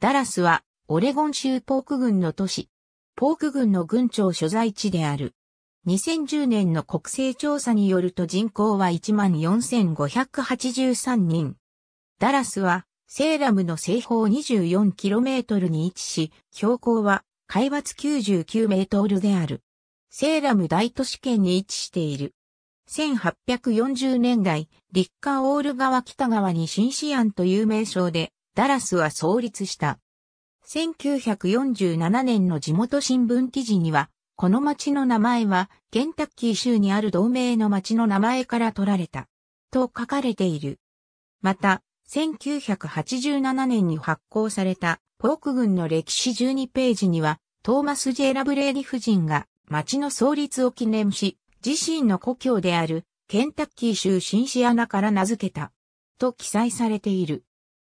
ダラスは、オレゴン州ポーク郡の都市。ポーク郡の郡庁所在地である。2010年の国勢調査によると人口は14,583人。ダラスは、セーラムの西方 24km に位置し、標高は、海抜 99m である。セーラム大都市圏に位置している。1840年代、立ッオール川北側に新ンシアンという名称で、ダラスは創立した。1947年の地元新聞記事には、この町の名前は、ケンタッキー州にある同盟の町の名前から取られた。と書かれている。また、1987年に発行された、ポーク軍の歴史12ページには、トーマス・ジェラブレーディ夫人が、町の創立を記念し、自身の故郷である、ケンタッキー州シンシアナから名付けた。と記載されている。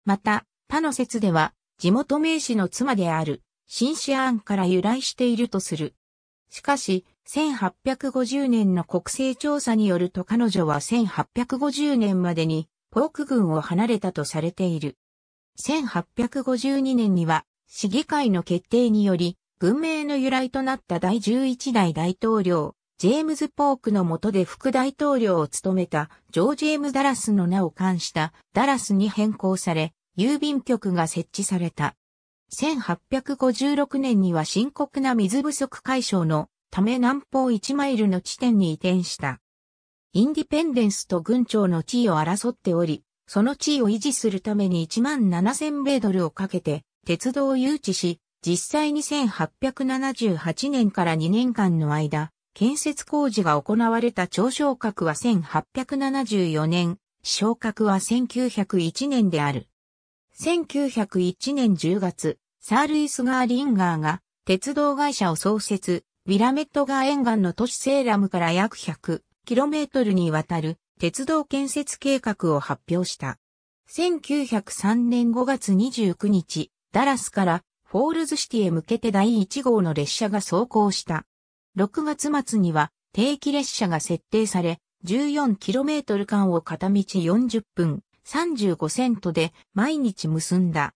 また、他の説では、地元名士の妻である、シンシアーンから由来しているとする。しかし、1850年の国勢調査によると彼女は1850年までに、ポーク軍を離れたとされている。1852年には、市議会の決定により、文明の由来となった第11代大統領、ジェームズ・ポークの下で副大統領を務めたジョージ・エム・ダラスの名を冠したダラスに変更され、郵便局が設置された。1856年には深刻な水不足解消のため南方1マイルの地点に移転した。インディペンデンスと軍庁の地位を争っており、その地位を維持するために1万7000米ドルをかけて鉄道を誘致し、実際に1878年から2年間の間、建設工事が行われた長昇格は1874年、昇格は1901年である。1901年10月、サールイス・ガー・リンガーが鉄道会社を創設、ウィラメット川沿岸の都市セーラムから約 100km にわたる鉄道建設計画を発表した。1903年5月29日、ダラスからフォールズシティへ向けて第1号の列車が走行した。6月末には定期列車が設定され、14km 間を片道40分、35セントで毎日結んだ。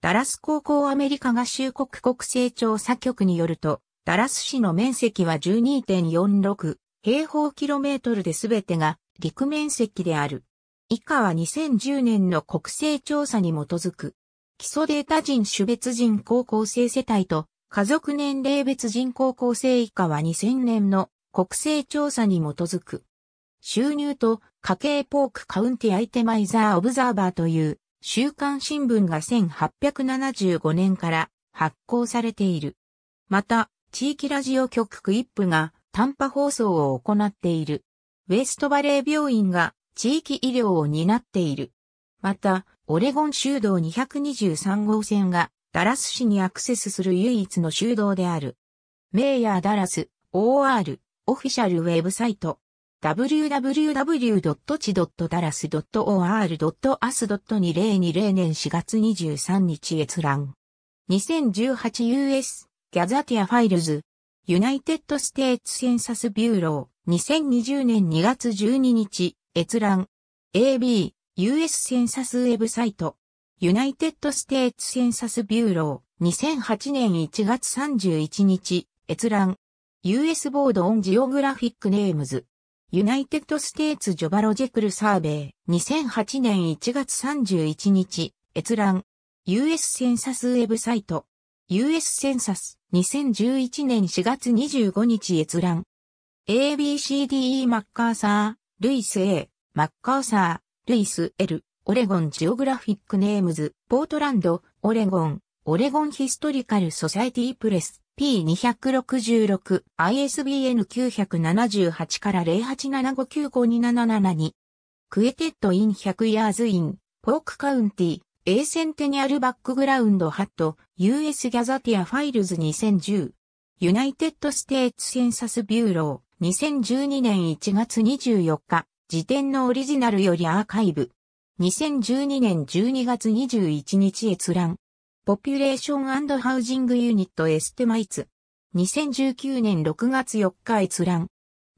ダラス高校アメリカ合衆国国勢調査局によると、ダラス市の面積は12.46平方キロメートルで全てが陸面積である。以下は2010年の国勢調査に基づく。基礎データ人種別人高校生世帯と家族年齢別人高校生以下は2000年の国勢調査に基づく。収入と家計ポークカウンティアイテマイザーオブザーバーという週刊新聞が1875年から発行されている。また、地域ラジオ局クイップが短波放送を行っている。ウェストバレー病院が地域医療を担っている。また、オレゴン州道223号線がダラス市にアクセスする唯一の州道である。メイヤーダラス OR オフィシャルウェブサイト www.chi.dallas.or.as.2020 年4月23日閲覧。2018US ギャザティアファイルズユナイテッドステーツセンサスビューロー2020年2月12日閲覧 AB US センサスウェブサイトユナイテッドステーツセンサスビューロー2008年1月31日閲覧 US ボードオンジオグラフィックネームズユナイテッドステーツジョバロジェクルサーベイ、2008年1月31日、閲覧、US センサスウェブサイト、US センサス、2011年4月25日閲覧、ABCDE マッカーサー、ルイス A、マッカーサー、ルイス L、オレゴンジオグラフィックネームズ、ポートランド、オレゴン、オレゴンヒストリカルソサイティプレス。P266、ISBN 978から087595277クエテッドイン100ヤーズイン、ポークカウンティ、エーセンテニアルバックグラウンドハット、US ギャザティアファイルズ2010、ユナイテッドステーツセンサスビューロー、2012年1月24日、時点のオリジナルよりアーカイブ。2012年12月21日閲覧。ポピュレーションハウジングユニットエステマイツ。2019年6月4日閲覧。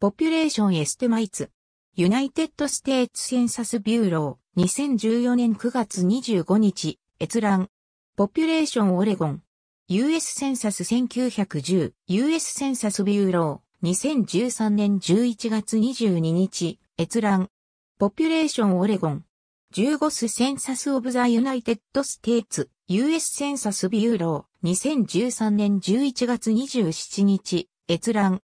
ポピュレーションエステマイツ。ユナイテッドステーツセンサスビューロー。2014年9月25日。閲覧。ポピュレーションオレゴン。US センサス1910。US センサスビューロー。2013年11月22日。閲覧。ポピュレーションオレゴン。15スセンサスオブザユナイテッドステーツ。US センサスビューロー、2013年11月27日、閲覧。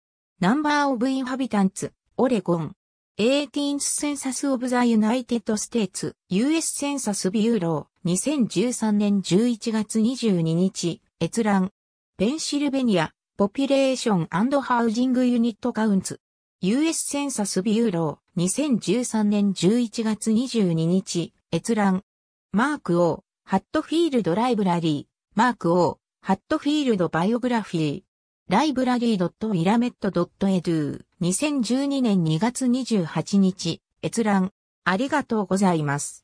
ナンバーオブインハビタンツ、オレゴン。18th Census of the United States, US センサスビューロー、2013年11月22日、閲覧。ペンシルベニア、ポピュレーションハウジングユニットカウンツ。US センサスビューロー、2013年11月22日、閲覧。マークをハットフィールドライブラリー、マーク O、ハットフィールドバイオグラフィー、ライブラリー m i r a m e t e d u 2012年2月28日、閲覧、ありがとうございます。